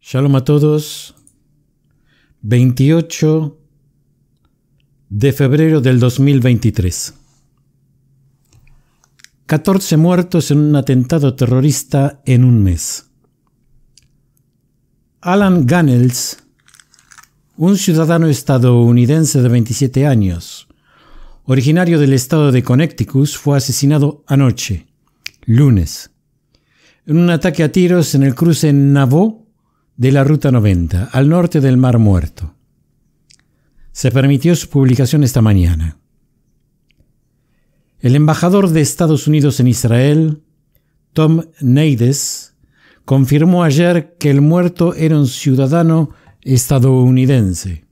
Shalom a todos. 28 de febrero del 2023. 14 muertos en un atentado terrorista en un mes. Alan Gunnels, un ciudadano estadounidense de 27 años, originario del estado de Connecticut, fue asesinado anoche, lunes, en un ataque a tiros en el cruce en de la Ruta 90, al norte del Mar Muerto. Se permitió su publicación esta mañana. El embajador de Estados Unidos en Israel, Tom Neides, confirmó ayer que el muerto era un ciudadano estadounidense.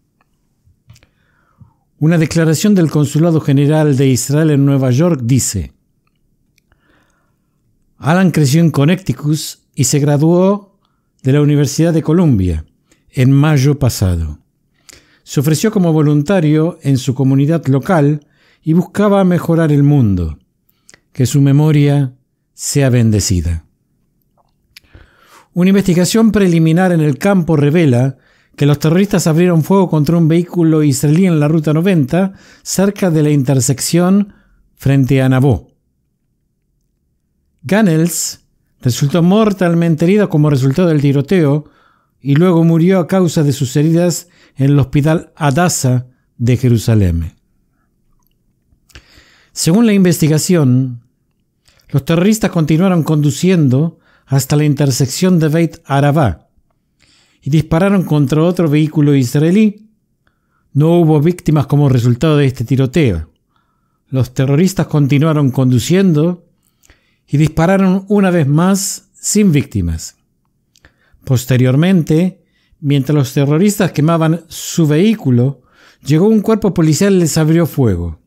Una declaración del Consulado General de Israel en Nueva York dice, Alan creció en Connecticut y se graduó de la Universidad de Columbia en mayo pasado. Se ofreció como voluntario en su comunidad local y buscaba mejorar el mundo, que su memoria sea bendecida. Una investigación preliminar en el campo revela que los terroristas abrieron fuego contra un vehículo israelí en la Ruta 90 cerca de la intersección frente a Nabó. Ganels resultó mortalmente herido como resultado del tiroteo y luego murió a causa de sus heridas en el hospital Adasa de Jerusalén. Según la investigación, los terroristas continuaron conduciendo hasta la intersección de Beit Arabá y dispararon contra otro vehículo israelí. No hubo víctimas como resultado de este tiroteo. Los terroristas continuaron conduciendo y dispararon una vez más sin víctimas. Posteriormente, mientras los terroristas quemaban su vehículo, llegó un cuerpo policial y les abrió fuego.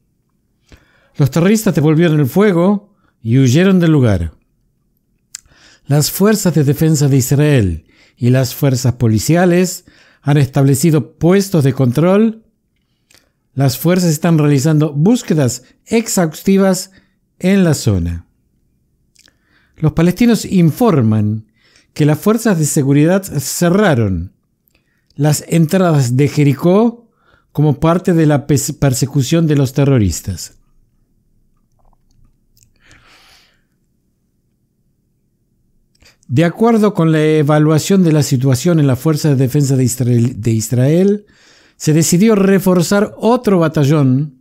Los terroristas devolvieron el fuego y huyeron del lugar. Las fuerzas de defensa de Israel y las fuerzas policiales han establecido puestos de control. Las fuerzas están realizando búsquedas exhaustivas en la zona los palestinos informan que las fuerzas de seguridad cerraron las entradas de Jericó como parte de la persecución de los terroristas. De acuerdo con la evaluación de la situación en las Fuerzas de Defensa de Israel, de Israel, se decidió reforzar otro batallón,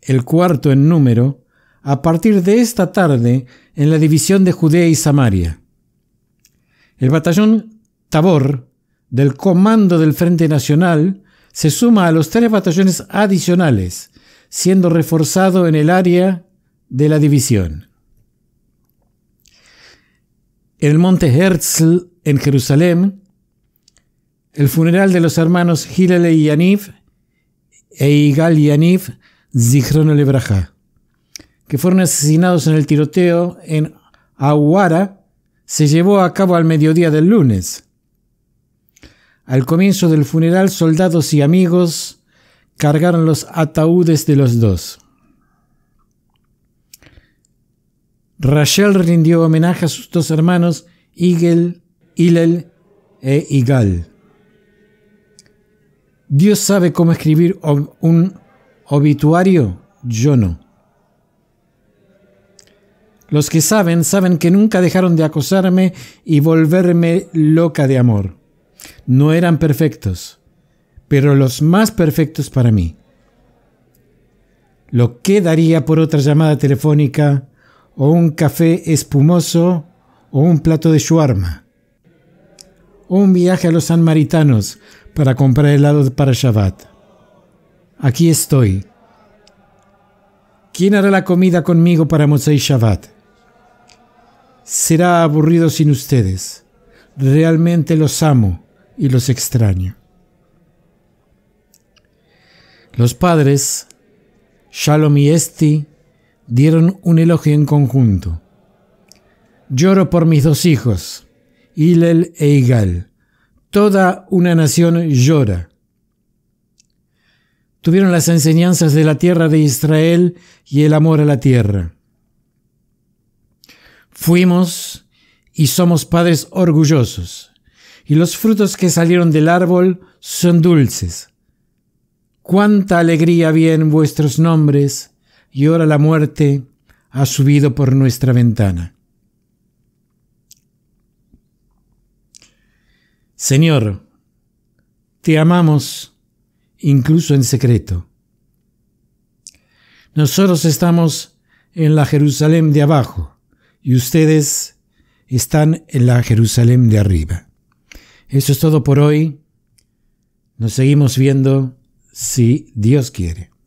el cuarto en número, a partir de esta tarde en la división de Judea y Samaria. El batallón Tabor del comando del Frente Nacional se suma a los tres batallones adicionales, siendo reforzado en el área de la división. el monte Herzl, en Jerusalén, el funeral de los hermanos Hillel y Yaniv e Igal Yaniv, Zichrono Lebraja que fueron asesinados en el tiroteo en Aguara, se llevó a cabo al mediodía del lunes. Al comienzo del funeral, soldados y amigos cargaron los ataúdes de los dos. Rachel rindió homenaje a sus dos hermanos, Igel, Ilel e Igal. Dios sabe cómo escribir un obituario, yo no. Los que saben, saben que nunca dejaron de acosarme y volverme loca de amor. No eran perfectos, pero los más perfectos para mí. Lo que daría por otra llamada telefónica, o un café espumoso, o un plato de shawarma, o un viaje a los sanmaritanos para comprar helado para Shabbat. Aquí estoy. ¿Quién hará la comida conmigo para y Shabbat? será aburrido sin ustedes. Realmente los amo y los extraño. Los padres, Shalom y Esti, dieron un elogio en conjunto. Lloro por mis dos hijos, Hillel e Igal. Toda una nación llora. Tuvieron las enseñanzas de la tierra de Israel y el amor a la tierra. Fuimos y somos padres orgullosos, y los frutos que salieron del árbol son dulces. Cuánta alegría bien vuestros nombres, y ahora la muerte ha subido por nuestra ventana. Señor, te amamos incluso en secreto. Nosotros estamos en la Jerusalén de abajo, y ustedes están en la Jerusalén de arriba. Eso es todo por hoy. Nos seguimos viendo si Dios quiere.